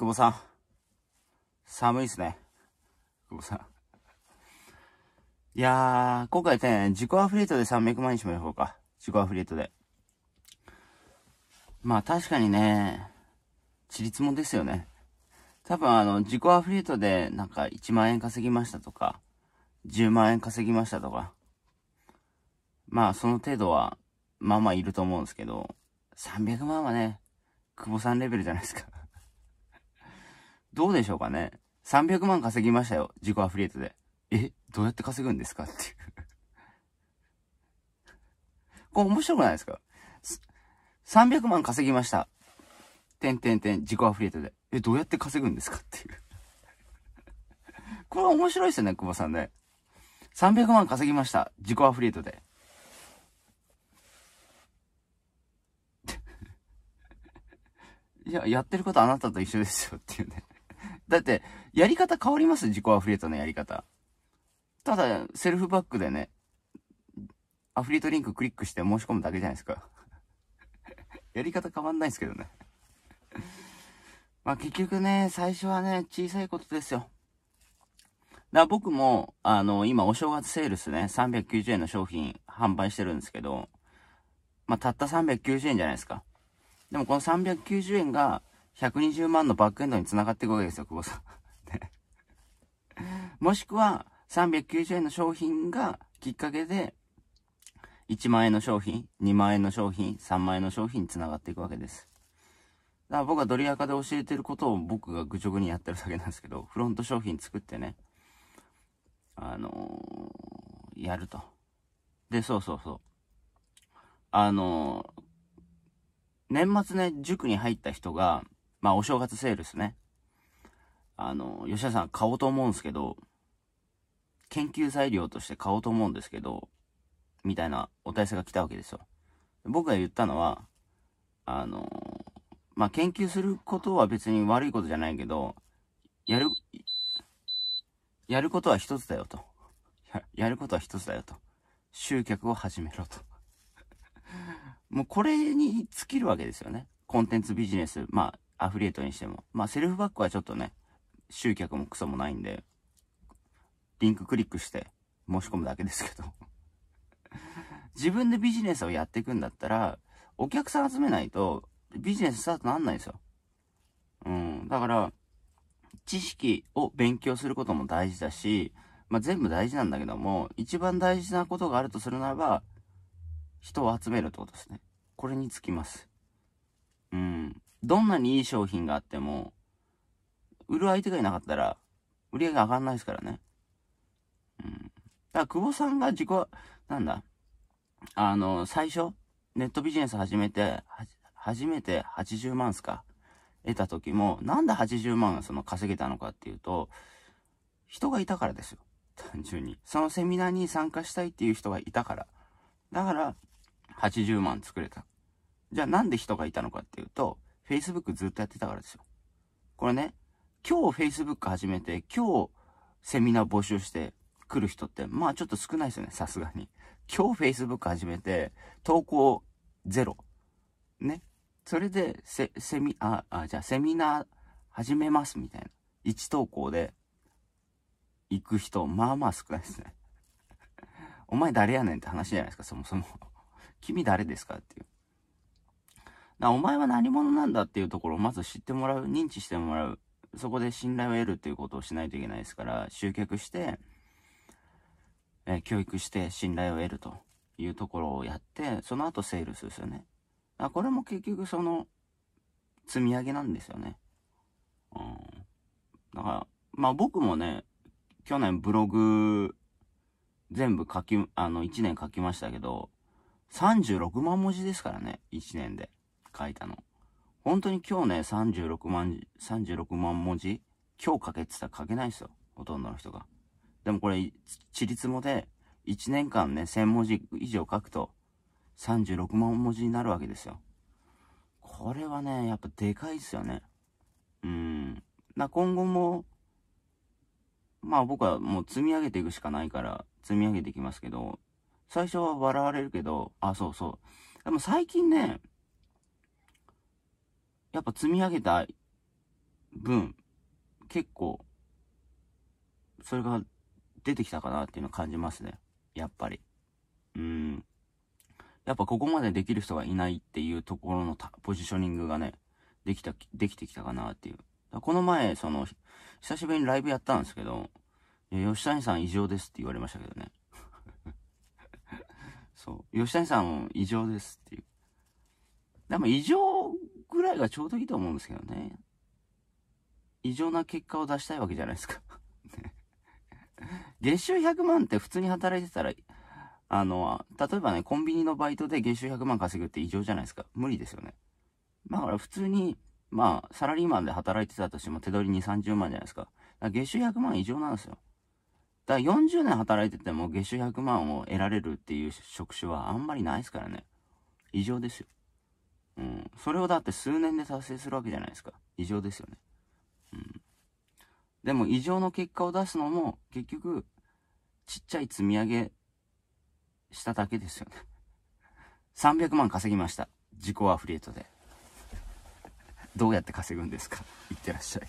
久保さん。寒いっすね。久保さん。いやー、今回ね、自己アフリエイトで300万にしましょうか。自己アフリエイトで。まあ確かにね、チリツもですよね。多分あの、自己アフリエイトでなんか1万円稼ぎましたとか、10万円稼ぎましたとか、まあその程度は、まあまあいると思うんですけど、300万はね、久保さんレベルじゃないですか。どうでしょうかね。300万稼ぎましたよ。自己アフ リエイトで。え、どうやって稼ぐんですかっていうこれ面白くないですか ?300 万稼ぎました。てんてんてん、自己アフリエイトで。え、どうやって稼ぐんですかっていうこれ面白いですよね、久保さんね。300万稼ぎました。自己アフリエイトで。いや、やってることあなたと一緒ですよっていうねだって、やり方変わります自己アフリエイトのやり方。ただ、セルフバックでね、アフリートリンククリックして申し込むだけじゃないですか。やり方変わんないですけどねまあ結局ね、最初はね、小さいことですよ。だから僕も、あの、今お正月セールスね、390円の商品販売してるんですけど、まあたった390円じゃないですか。でもこの390円が、120万のバックエンドに繋がっていくわけですよ、久保さん。ね、もしくは、390円の商品がきっかけで、1万円の商品、2万円の商品、3万円の商品に繋がっていくわけです。だから僕はドリアカで教えてることを僕が愚直にやってるだけなんですけど、フロント商品作ってね、あのー、やると。で、そうそうそう。あのー、年末ね、塾に入った人が、まあ、お正月セールスね。あの、吉田さん買おうと思うんですけど、研究材料として買おうと思うんですけど、みたいなお体制が来たわけですよ。僕が言ったのは、あの、まあ、研究することは別に悪いことじゃないけど、やる、やることは一つだよと。ややることは一つだよと。集客を始めろと。もうこれに尽きるわけですよね。コンテンツビジネス。まあ、アフリエイトにしても。まあ、セルフバックはちょっとね、集客もクソもないんで、リンククリックして申し込むだけですけど自分でビジネスをやっていくんだったら、お客さん集めないと、ビジネススタートなんないですよ。うん。だから、知識を勉強することも大事だし、まあ、全部大事なんだけども、一番大事なことがあるとするならば、人を集めるってことですね。これにつきます。どんなにいい商品があっても、売る相手がいなかったら、売り上げ上がんないですからね。うん。だから、久保さんが自己、なんだ、あの、最初、ネットビジネス始めて、初めて80万すか、得た時も、なんで80万その稼げたのかっていうと、人がいたからですよ。単純に。そのセミナーに参加したいっていう人がいたから。だから、80万作れた。じゃあなんで人がいたのかっていうと、Facebook ずっとやってたからですよ。これね、今日 Facebook 始めて、今日セミナー募集して来る人って、まあちょっと少ないですよね、さすがに。今日 Facebook 始めて、投稿ゼロ。ね。それで、セ、セミ、あ、あ、じゃあセミナー始めますみたいな。1投稿で行く人、まあまあ少ないですね。お前誰やねんって話じゃないですか、そもそも。君誰ですかっていう。だお前は何者なんだっていうところをまず知ってもらう、認知してもらう。そこで信頼を得るっていうことをしないといけないですから、集客して、え教育して信頼を得るというところをやって、その後セールスですよね。あこれも結局その、積み上げなんですよね。うん。だから、まあ僕もね、去年ブログ、全部書き、あの、1年書きましたけど、36万文字ですからね、1年で。書いたの。本当に今日ね、36万、36万文字、今日書けって言ったら書けないですよ。ほとんどの人が。でもこれ、ちりつもで、1年間ね、1000文字以上書くと、36万文字になるわけですよ。これはね、やっぱでかいっすよね。うん。な、今後も、まあ僕はもう積み上げていくしかないから、積み上げていきますけど、最初は笑われるけど、あ、そうそう。でも最近ね、やっぱ積み上げた分、結構、それが出てきたかなっていうのを感じますね。やっぱり。うん。やっぱここまでできる人がいないっていうところのポジショニングがね、できた、できてきたかなっていう。この前、その、久しぶりにライブやったんですけど、吉谷さん異常ですって言われましたけどね。そう。吉谷さん異常ですっていう。でも異常ぐらいがちょうどいいと思うんですけどね。異常な結果を出したいわけじゃないですか 月収100万って普通に働いてたら、あの、例えばね、コンビニのバイトで月収100万稼ぐって異常じゃないですか。無理ですよね。だから普通に、まあ、サラリーマンで働いてたとしても手取り2、30万じゃないですか。か月収100万異常なんですよ。だから40年働いてても月収100万を得られるっていう職種はあんまりないですからね。異常ですよ。うん。それをだって数年で達成するわけじゃないですか。異常ですよね。うん。でも異常の結果を出すのも、結局、ちっちゃい積み上げしただけですよね。300万稼ぎました。自己アフリエイトで。どうやって稼ぐんですかいってらっしゃい。